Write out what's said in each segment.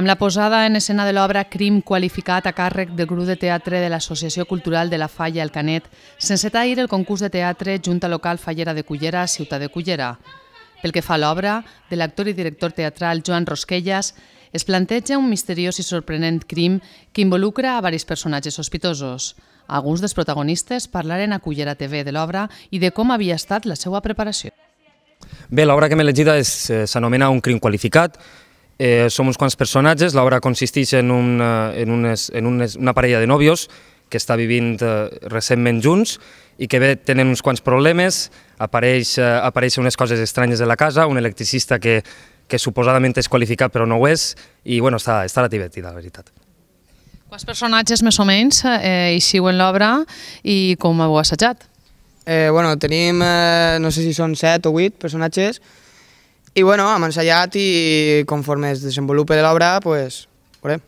Amb la posada en escena de l'obra Crim qualificat a càrrec del grup de teatre de l'Associació Cultural de la Falla El Canet, sense tair el concurs de teatre Junta Local Fallera de Cullera, Ciutat de Cullera. Pel que fa a l'obra, de l'actor i director teatral Joan Rosquellas, es planteja un misteriós i sorprenent crim que involucra a varis personatges sospitosos. Alguns dels protagonistes parlaren a Cullera TV de l'obra i de com havia estat la seva preparació. Bé, l'obra que m'he llegit eh, s'anomena Un crim qualificat, Eh, som uns quants personatges, l'obra consisteix en, un, eh, en, unes, en unes, una parella de nòvios que està vivint eh, recentment junts i que bé, tenen uns quants problemes, apareix, eh, apareixen unes coses estranyes de la casa, un electricista que, que suposadament és qualificat però no ho és, i bueno, està, està divertida, la veritat. Quants personatges més o menys eh, eixiu en l'obra i com ho heu assajat? Eh, bueno, tenim, eh, no sé si són 7 o 8 personatges, i bueno, hem ensaiat i conforme es desenvolupa l'obra, doncs, pues, veurem.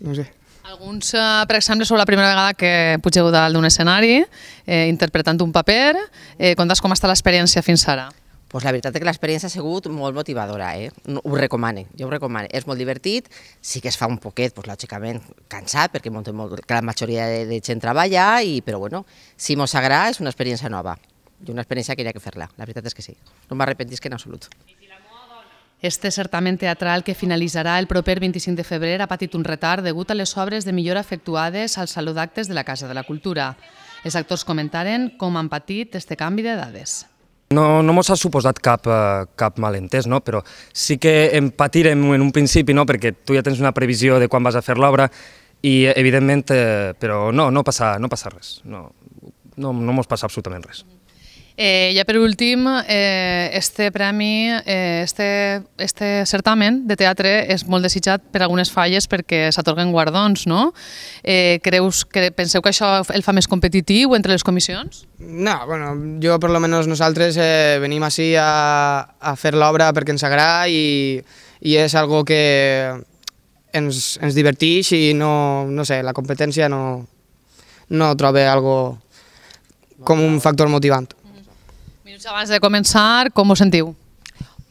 No sé. Alguns, eh, per exemple, sou la primera vegada que pugeu dalt d'un escenari eh, interpretant un paper. Eh, contes com està l'experiència fins ara? Pues la veritat és que l'experiència ha sigut molt motivadora, eh? ho recomano, jo ho recomano. És molt divertit, sí que es fa un poquet, pues, lògicament, cansat, perquè molt, molt, que la majoria de, de gent treballa, i, però bueno, si mos agrada és una experiència nova i una experiència que hi ha que fer-la, la veritat és que sí. No que en absolut. Este certament teatral que finalitzarà el proper 25 de febrer ha patit un retard degut a les obres de millora efectuades al Saló d'Actes de la Casa de la Cultura. Els actors comentaren com han patit este canvi de dades. No, no mos ha suposat cap, eh, cap malentès, no? però sí que en patirem en un principi, no? perquè tu ja tens una previsió de quan vas a fer l'obra i evidentment, eh, però no, no passa, no res, no, no, no mos passa absolutament res. Eh, ja per últim, eh, este premi, eh, este, este certamen de teatre és molt desitjat per algunes falles perquè s'atorguen guardons, no? Eh, creus, que, penseu que això el fa més competitiu entre les comissions? No, bueno, jo per lo menos nosaltres eh, venim així a, a fer l'obra perquè ens agrada i, i és algo que ens, ens divertix i no, no sé, la competència no, no troba algo com un factor motivant. Minuts abans de començar, com us sentiu?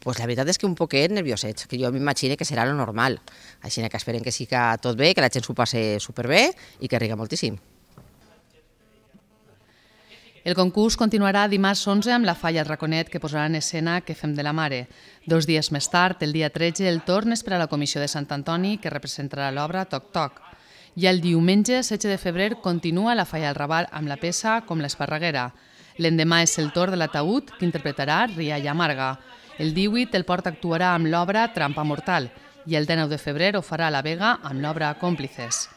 pues la veritat és que un poquet nerviosets, que jo m'imagino que serà lo normal. Així que esperem que siga tot bé, que la gent s'ho passe superbé i que arriba moltíssim. El concurs continuarà dimarts 11 amb la Falla Raconet que posarà en escena Que fem de la mare. Dos dies més tard, el dia 13, el torn és per a la Comissió de Sant Antoni que representarà l'obra Toc Toc. I el diumenge 16 de febrer continua la Falla al Raval amb la peça Com l'esparreguera. L'endemà és el torn de l'ataúd, que interpretarà Ria Amarga. El 18 el Port actuarà amb l'obra Trampa Mortal i el 19 de febrer ho farà a la Vega amb l'obra Còmplices.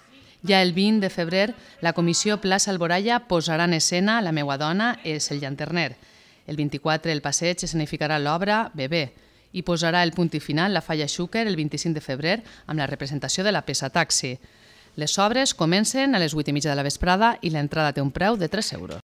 Ja el 20 de febrer, la comissió Plaça Alboraya posarà en escena La meua dona és el llanterner. El 24, el passeig escenificarà l'obra Bebé i posarà el punt i final la Falla Xúquer el 25 de febrer amb la representació de la peça Taxi. Les obres comencen a les 8 i mitja de la vesprada i l'entrada té un preu de 3 euros.